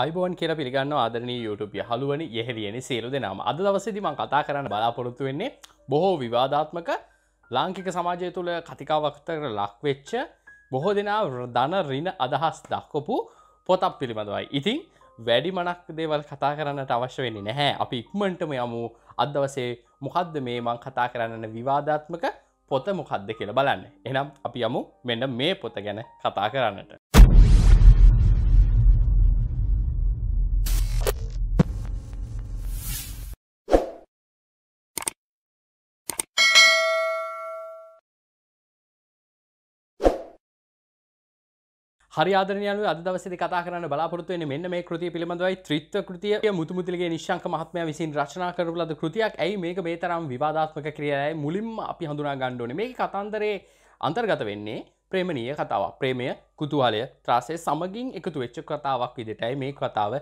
අයිබෝන් කියල පිළිගන්න ආදරන YouTubeුපිය හලුවනි යෙහෙරියනි සියලු දෙනම අද දවසදිම කතා කරන්න බලාපොරොත්තු වෙන්නේ බොහෝ විවාධාත්මක ලාංකික සමාජය තුළ කතිකාවක්තර ලක්වෙච්ච බොහෝ දෙනා ධන රින අදහස් දක්කොපු පොතක් පිළිබඳවයි. ඉතිං වැඩි මනක් දේවල් කතා කරන්නට අවශ්‍ය වෙන්නේ නැහැ අපි ඉක්මටම යමු අදවසේ මොකක්ද මේ මං කතා කරන්න විවාධාත්මක පොත මොකක්ද කියලා බලන්න එනම් අපි යමු මෙන්න මේ පොත ගැන කතා කරන්නට. හරියාදරනයලු අද දවසද කතා කරන්න බලාපොරත්තුවෙන මෙන්න මේ කෘතිය පිළිබඳවයි ත්‍රිත්ව කෘතිය මුතුමුතුලගේ නිශංක මහත්මය විසින් රචනා කරපු ලද කෘතියක් ඇයි මේක මේතරම් විවාධාත්මක ක්‍රියයි මුලින්ම අපි හඳුනා ගණ්ඩෝන මේ කතන්දරේ අන්තර්ගත වෙන්නේ ප්‍රේමණීය කතාවක් ප්‍රේමය කුතුහලය ත්‍රාසය සමගින් එකතු වෙච්ච කතාවක් විදිටයි මේ කතාව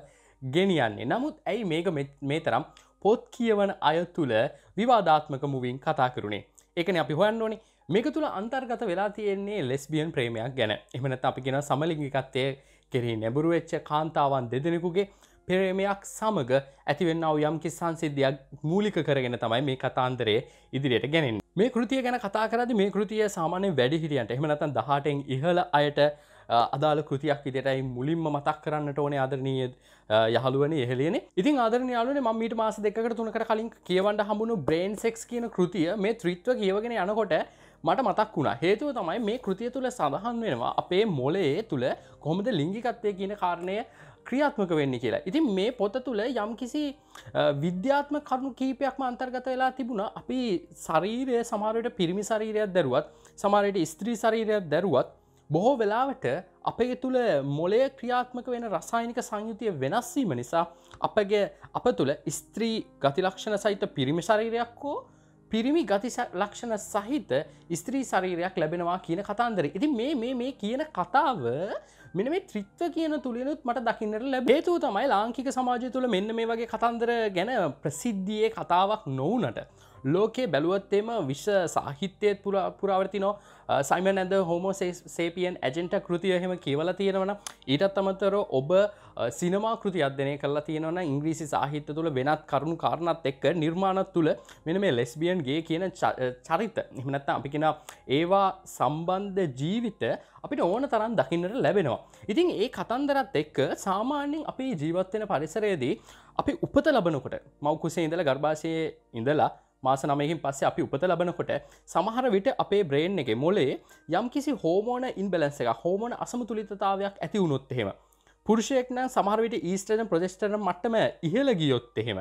ගෙනියන්නේ නමුත් ඇයි මේක මේ තරම් පොත් කියවන අය තුළ විවාධාත්මක මුවින් කතා කරුණේ ඒකන අපි හොයන්න ඕනේ මේක තුළ අන්තර්ගත වෙලා තියෙන්නේ ලෙස්බියන් ප්‍රේමයක් ගැන එමනත් අපි කියෙන සමලිගිකත්තය කෙරෙහි නැබුරු වෙච්ච කාන්තාවන් දෙදෙනෙකුගේ පෙරේමයක් සමඟ ඇතිවෙන්නාව යම්කි සංසිද්ධයක් මූලික කරගෙන තමයි මේ කතාන්දරේ ඉදිරියට ගැනින් මේ කෘතිය ගැන කතා කරද මේ කෘතිය සාමානය වැඩිහිටියන්ට එමනතන් දහටෙන් ඉහල අයට අදාළ කෘතියක් විදිටයි මුලින්ම මතක් කරන්නට ඕනේ ආදරණීය යහළුවන එහලෙන ඉතින් ආදරනයාලන ම මීට මාස දෙකට තුනකට කලින් කියවන්ට හමුණු බ්‍රේන් සෙක්ස් කියන කෘතිය මේ ත්‍රිත්ව කියවගෙන යනකොට මට මතක් වුණ හේතුව තමයි මේ කෘතිය තුළ සඳහන් වෙනවා අපේ මොලයේ තුළ කොහොමද ලිංගිකත්වය කියන කාරණය ක්‍රියාත්මක වෙන්න කියලා ඉතින් මේ පොත තුළ යම් කිසි විද්‍යාත්ම කරුණු කීපයක්ම අන්තර්ගත වෙලා තිබුණ අපි ශරීරය සමාරයට පිරිමි ශරීරයක් දැරුවත් සමාරයට ස්ත්‍රී ශරීරයක් දැරුවත් බොහෝ වෙලාවට අපේ තුළ මොලය ක්‍රියාත්මක වෙන රසායනික සංයුතිය වෙනස්වීම නිසා අපගේ අප තුළ ස්ත්‍රී ගතිලක්ෂණ සහිත පිරිමි ශරීරයක් හෝ පිරිමි ගති ලක්ෂණ සහිත ස්ත්‍රී ශරීරයක් ලැබෙනවා කියන කතන්දර. ඉති මේ මේ මේ කියන කතාව මෙන මේ ත්‍රිත්ව කියන තුළිනුත් මට දකින්නට ලැබේතු තමයි ලාංකික සමාජය තුළ මෙන්න මේ වගේ කතන්දර ගැන ප්‍රසිද්ධියයේ කතාවක් නොවනට ලෝකයේ බැලුවත්තේම විශ්ව සාහිත්‍යයත් පුරාවර්තිනෝ සයිම ඇද හෝමෝ සේපියන් ඇජෙන්ට කෘතියහෙම කියවල තියෙනවන ඊටත් අමතර ඔබ සිනමා කෘති අධ්‍යනය කලා තියෙනවන ඉංග්‍රීසි සාහිත්‍ය තුළ වෙනත් කරුණු කාරණත් එක්ක නිර්මාණත් තුළ මෙන මේ ලෙස්බියන්ගේ කියන චරිත එහමනත්ත අපි කියෙන ඒවා සම්බන්ධ ජීවිත අපිට ඕන තරම් දකින්නට ලැබෙනවා ඉතින් ඒ කතන්දරත් එක්ක සාමාන්‍යෙන් අපේ ජීවත්වෙන පරිසරයේදී අපි උපත ලබනකොට මවකුසේ ඉඳල ගර්භාෂයේ ඉඳලා මාස නමයකින් පස්සේ අපි උපත ලබනකොට සමහර විට අපේ බ්‍රේන් එක මොලේ යම් කිසි හෝමෝන ඉන්බලන්ස එක හෝමෝන අසමතුලිතතාවයක් ඇති වුණොත් එහෙම පුරුෂයෙක්න සමහරවිට ඊස්ටන ප්‍රජෙස්ටන මට්ටම ඉහළ ගියොත් එහෙම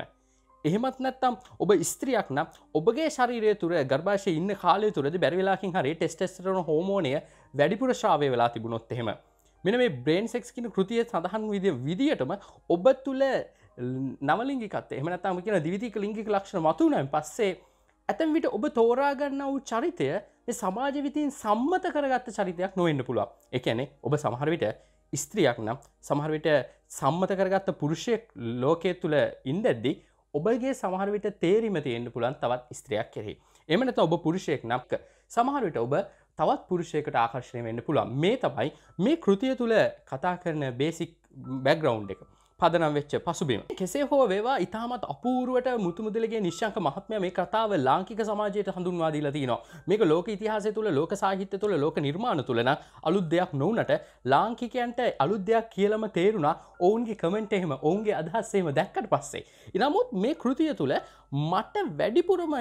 එහෙමත් නැත්තම් ඔබ ස්ත්‍රියක් නම් ඔබගේ ශරීරය තුර ගර්භාෂය ඉන්න කාලය තුරද බැරිවෙලාකින් හරි ටෙස්ටෙස්ටරන හෝමෝනය වැඩිපුර ශාවය වෙලා තිබුණොත් එහෙම මෙන මේ බ්‍රේන් සෙක්ස් කියන කෘතිය සඳහන් විදි විදිටම ඔබ තුළ නවලින්ගිකත් එමනතම කියෙන දිවිතික ලිංගික ලක්ෂණ මතුනන් පස්සේ ඇතැම් විට ඔබ තෝරාගන්න වූ චරිතය සමාජ විතින් සම්මත කරගත්ත චරිතයක් නොවෙන්න පුළුව එකනේ ඔබ සමහරවිට ස්ත්‍රියක් නම් සමහරවිට සම්මත කරගත්ත පුරුෂයෙක් ලෝකය තුළ ඉන්දැද්දි ඔබගේ සමහරවිට තේරීම තියෙන්න්න පුළන් තවත් ස්ත්‍රයක් කෙරෙහි. එමනත ඔබ පුරුෂයෙක් නක්ක සමහරවිට ඔබ තවත් පුරුෂයකට ආකර්ශණය වෙන්න පුළුවන් මේ තමයි මේ කෘතිය තුළ කතා කරන බේසික් බැග්‍රවන්් එක. පදනම් වෙච්ච පසුබිම. කෙසේ හෝ වේවා ඉතාමත් අපූරුවට මුතුමුදලගේ නිශ්ංක මහත්මය මේ කතාව ලාංකික සමාජයට හඳුන්වාදීලා තියනවා මේක ලෝක ඉතිහාසය තුළ ලෝක සාහිත්‍ය තුළ ලෝක නිර්මාණ තුළන අලුත් දෙයක් නොවනට ලාංකිකයන්ට අලුත් දෙයක් කියලම තේරුණා ඔවුන්ගේ කමෙන්ට් එහෙම ඔවුන්ගේ අදහස්සේම දැක්කට පස්සේ. ඉනමුත් මේ කෘතිය තුළ මට වැඩිපුරම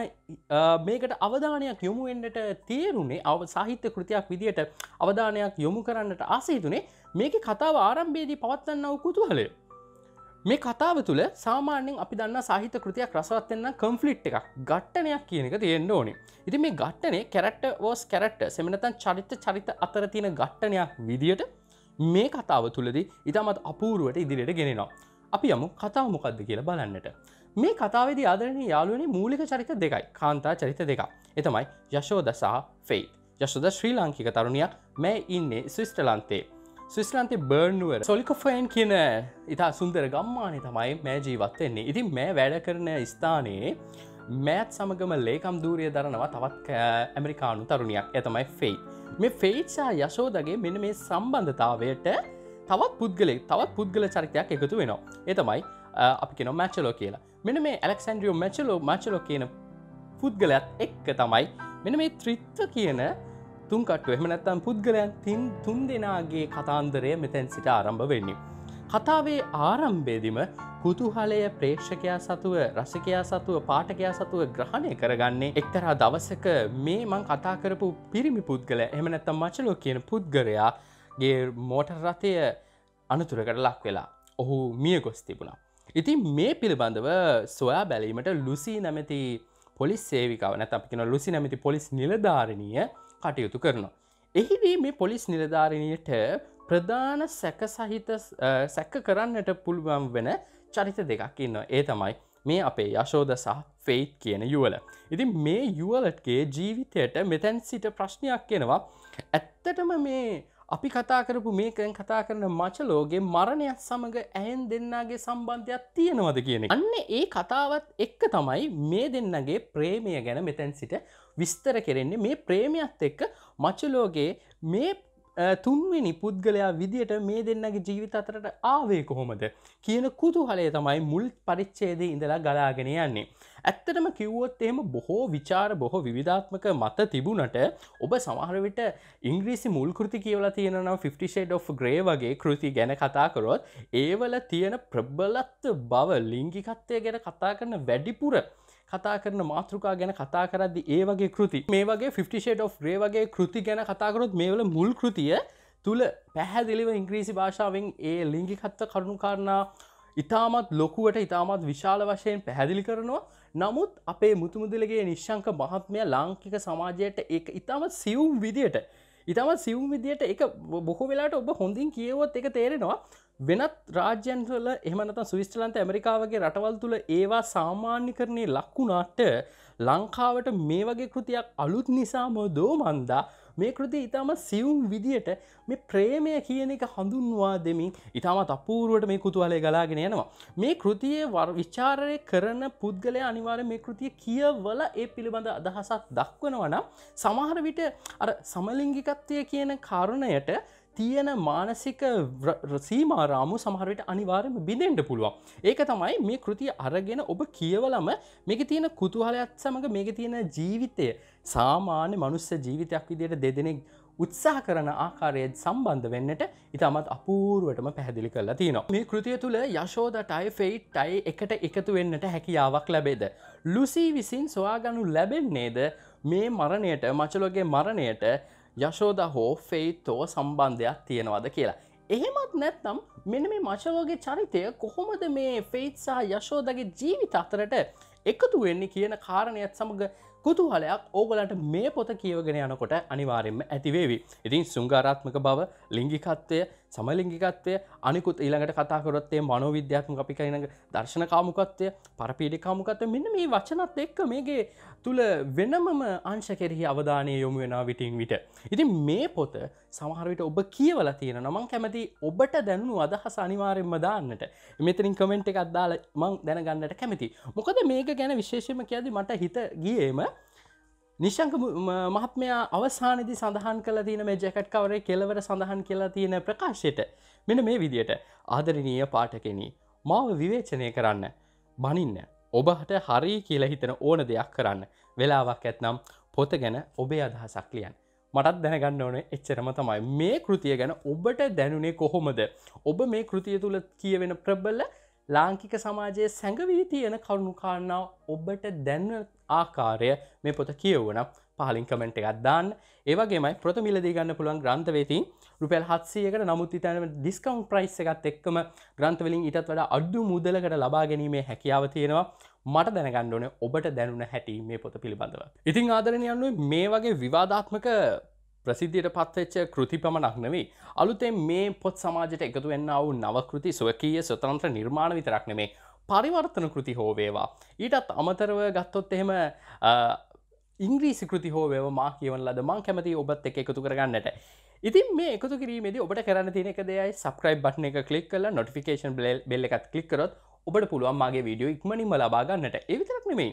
මේකට අවධානයක් යොමුුවෙන්ට තේරුණේ අව සාහිත්‍ය කෘතියක් විදියට අවධානයක් යොමු කරන්නට ආසේතුනේ මේක කතාව ආරම්භේදී පවත්වන්නව කුතුහලේ මේ කතාව තුළ සාමාන්‍යෙන් අපි දන්න සාහිත කෘතියක් රසවත්වෙන්න කම්ෆලිට් එකක් ගට්ටනයක් කියන එක තියෙන්න්න ඕනි ඉති මේ ගට්ටනේ කැරට්ට ෝස් කැරට් සෙමනතන් චරිත චරිත අතර තියෙන ගට්ටනයක් විදියට මේ කතාව තුළද ඉතාමත් අපූරුවට ඉදිරියට ගෙනෙනවා අපි යමු කතාව මොකක්ද කියලා බලන්නට මේ කතාවේද ආදරණ යාලුවනේ මූලික චරිත දෙකයි කාන්තා චරිත දෙක එතමයි යශෝද සහ ෆෙයි යශෝද ශ්‍රී ලාංකික තරුණයක් මේ ඉන්නේ ස්විස්ටලන්තේ ස්විස්ලන්ති බර්නුවර සොලිකොෆයින් කියන ඉතා සුන්දර ගම්මානය තමයි මෑ ජීවත්වෙන්නේ ඉතින් මේ වැඩ කරන ස්ථානයේ මෑත් සමගම ලේකම් දූරිය දරනවා තවත් ඇමරිකානු තරුණයක් ඇතමයි ෆෙයි මේ ෆෙයිච්සා යශෝදගේ මෙන මේ සම්බන්ධතාවයට තවත් පුද්ගලෙක් තවත් පුද්ගල චරිතයක් එකතු වෙනවා එතමයි අපි කෙන මැචලෝ කියලා මෙන මේ ඇලෙක්සන්ඩියෝ මැචලෝ මචලෝ කියන පුද්ගලත් එක්ක තමයි මෙන මේ ත්‍රිත්ව කියන තුන්කට්ටුව එහම නැත්තම් පුද්ගලයන් තින් තුන් දෙනාගේ කතාන්දරය මෙතැන් සිට ආරම්භ වෙන්නේ. කතාවේ ආරම්භේදිම පුතුහලය ප්‍රේක්ෂකයා සතුව රසිකයා සතුව පාටකයා සතුව ග්‍රහණය කරගන්නේ එක්තරා දවසක මේ මං කතාකරපු පිරිමි පුද්ගල එමනැත්තම් මචලෝ කියන පුද්ගරයාගේ මෝටර් රථය අනතුරකට ලක් වෙලා ඔහු මිය ගොස් තිබුණා. ඉතින් මේ පිළිබඳව සොයා බැලීමට ලුසි නැමැති පොලිස් සේවිකාව නැත අපින ලුසි නැමති පොලිස් නිලධාරණය කටයුතු කරනවා. එහිදී මේ පොලිස් නිලධාරණයට ප්‍රධාන සැක සහිත සැක්ක කරන්නට පුළුවන් වෙන චරිත දෙකක් ඉන්න ඒ තමයි මේ අපේ යශෝද සහ ෆෙයිට් කියන යුවල. ඉති මේ යුවලටගේ ජීවිතයට මෙතැන් සිට ප්‍රශ්නයක් කියෙනවා ඇත්තටම මේ අපි කතා කරපු මේකන් කතා කරන මචලෝගේ මරණයත් සමඟ ඇයන් දෙන්නාගේ සම්බන්ධයක් තියෙනවද කියන අන්න ඒ කතාවත් එක්ක තමයි මේ දෙන්නගේ ප්‍රේමය ගැන මෙතැන් සිට විස්තර කෙරෙන්නේ මේ ප්‍රේමයක්ත් එක්ක මචලෝගේ මේ තුන්වෙනි පුද්ගලයා විදියට මේ දෙන්නගේ ජීවිත අතරට ආවේ කොහොමද කියන කුතුහලය තමයි මුල් පරිච්ඡේදයේ ඉඳලා ගලාගෙන යන්නේ. ඇත්තටම කිව්වොත් එහෙම බොහෝ ਵਿਚාර බොහෝ විවිධාත්මක මත තිබුණට ඔබ සමහර විට ඉංග්‍රීසි මුල් කෘති කියවලා තියෙන නම් 50 shade of grey වගේ කෘති ගැන කතා කරොත් ඒවල තියෙන ප්‍රබලත්ව බව ලිංගිකත්වය ගැන කතා කරන වැඩිපුර කතා කරන මාතෘකා ගැන කතා කරද්දි ඒ වගේ කෘති මේ වගේ 50ෂේට of රේ වගේ කෘති ගැන කතාකරොත් මේවල මුල් කෘතිය තුළ පැහැදිලිව ඉංග්‍රීසි භාෂාවෙන් ඒ ලිංගිකත්ව කරුණුකාරණා ඉතාමත් ලොකුවට ඉතාමත් විශාල වශයෙන් පැහැදිලි කරනවා නමුත් අපේ මුතුමුදලගේ නිශ්ංක මහත්මය ලාංකික සමාජයට ඒ ඉතාමත් සියුම් විදියට ඉතාමත් සිවම් විදියට එක බොහෝ වෙලාට ඔබ හොඳින් කියවොත් එක තේරෙනවා වෙනත් රාජ්‍යන්වල එහමනත සවිස්ටලන්ත ඇමරිකාවගේ රටවල් තුළ ඒවා සාමාන්‍ය කරණය ලක්වුණාට ලංකාවට මේ වගේ කෘතියක් අලුත් නිසාම දෝමන්දා මේ කෘති ඉතාම සියුම් විදියට මේ ප්‍රේමය කියන එක හඳුන්වා දෙමින් ඉතාමත් අපූරුවට මේ කුතුහලය ගලාගෙන යනවා මේ කෘතියේ වර් විචාරය කරන පුද්ගලය අනිවාර මේ කෘතිය කියවල ඒ පිළිබඳ අදහසක් දක්වනවනම් සමහර විට අර සමලිංගිකත්වය කියන කාරණයට තියෙන මානසික සීමාරාමු සමහරට අනිවාරම බිඳෙන්ට පුළුවන් ඒක තමයි මේ කෘතිය අරගෙන ඔබ කියවලම මේක තියෙන කුතුහලයත් සමඟ මේක තියෙන ජීවිතය සාමාන්‍ය මනුස්ස ජීවිතයක් විදියට දෙදෙනෙක් උත්සාහ කරන ආකාරයත් සම්බන්ධ වෙන්නට ඉතාමත් අපූරුවටම පැහැදිලි කරලා තියෙනවා මේ කෘතිය තුළ යශෝද ටයිෆෙයිට් අයි එකට එකතු වෙන්නට හැකියාවක් ලැබේද ලුසී විසින් සොයාගනු ලැබෙන්නේද මේ මරණයට මචලොගේ මරණයට යශෝද හෝ ෆෙයිතෝ සම්බන්ධයක් තියෙනවද කියලා. එහෙමත් නැත්නම් මෙන මේ මචවගේ චරිතය කොහොමද මේ ෆෙයිත් සහ යශෝදගේ ජීවිත අතරට එකතු වෙන්නේ කියන කාරණයත් සමඟ කුතුහලයක් ඕගලන්ට මේ පොත කියවගෙන යනකොට අනිවාරෙන්ම ඇතිවේවි. ඉතින් සුංගාරාත්මක බව ලිංගිකත්වය සමලිංගිකත්වය අනිකුත් ඊළඟට කතාකරොත්තේ මනෝවිද්‍යාත්ම අපි කයිනඟ දර්ශනකාමුකත්වය පරපීඩිකාමුකත්ව මෙන්න මේ වචනත් එක්ක මේගේ තුළ වෙනමම අංශ කෙරෙහි අවධානය යොමු වෙන විටින් විට. ඉතින් මේ පොත සමහරවිට ඔබ කියවල තියෙන නමං කැමති ඔබට දැනුණු අදහස අනිවාරෙන්ම දාන්නට මෙතරින් කමෙන්ට් එකක් දාල මං දැනගන්නට කැමති මොකද මේක ගැන විශේෂම කියද මට හිත ගියේම නිශංක මහත්මයා අවසානදි සඳහන් කල තින මේ ජැකට් කවරේ කෙලවර සඳහන් කියලා තියෙන ප්‍රකාශයට මෙන මේ විදියට ආදරණීය පාටකෙනී මාව විවේචනය කරන්න බනින්න ඔබහට හරි කියලා හිතන ඕන දෙයක් කරන්න වෙලාවක් ඇත්නම් පොත ගැන ඔබේ අදහසක් ලියන් මටත් දැනගන්න ඕන එච්චරම තමයි මේ කෘතිය ගැන ඔබට දැනුනේ කොහොමද ඔබ මේ කෘතිය තුළ කියවෙන ප්‍රබල ලාංකික සමාජයේ සැඟවී තියෙන කරුණු කාරණාව ඔබට දැන්න ආකාරය මේ පොත කියවනම් පහලින් කමෙන්ට් එකත් දාන්න ඒවගේමයි ප්‍රථමිලදී ගන්න පුළුවන් ග්‍රන්ථවෙති රුපැල් හත්සයකට නමුත් තන ඩිස්කවන්් ප්‍රයිස් එකත් එක්කම ග්‍රන්ථවලින් ඉටත් වඩ අඩ්ඩු මුදලකට ලබා ගැනීමේ හැකියාව තියෙනවා මට දැනගන්නඕන ඔබට දැනුන හැටි මේ පොත පිළිබඳව. ඉතිං ආදරණයන්නුව මේ වගේ විවාධාත්මක ප්‍රසිද්ධියට පත්වෙච්ච කෘති පමණක් නෙවෙයි. අලුතෙන් මේ පොත් සමාජයට එකතු වෙන්න වූ නවකෘති සුවකීය ස්වතන්ත්‍ර නිර්මාණ විතරක් නෙමේ පරිවර්තන කෘති හෝවේවා. ඊටත් අමතරව ගත්තොත් එහෙම ඉංග්‍රීසි කෘති හෝවව මා කියවන ලද මං කැමති ඔබත් එක එකතු කරගන්නට ඉතින් මේ එකතු කිරීමේද ඔබට කරන්න තිනක දෙයි සබස්ක්‍රයිබ් බට්න එක කලික් කල නොටිකේන් බෙල්ල එකත් කලික් කරොත් ඔබට පුළුවන් මගේ වීඩියෝ ඉක්මනිම ලබාගන්නට එවිතරක් නෙමේ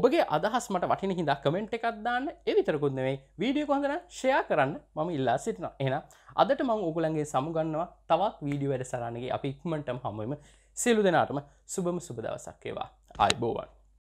ඔබගේ අදහස් මට වටින හිදා කමෙන්ට් එකක් දාන්න එවිතරකුත් නෙමේ වීඩියෝ කොඳන ෂයා කරන්න මම ඉල්ලා සිටින එන අදට මං ඔකුලන්ගේ සමුගන්නවා තවත් වීඩියෝ වැඩ සරණගේ අපි ඉක්මටම් හමුවම සියලු දෙනාටම සුබම සුබදවසක්කේවා අයිබෝවන්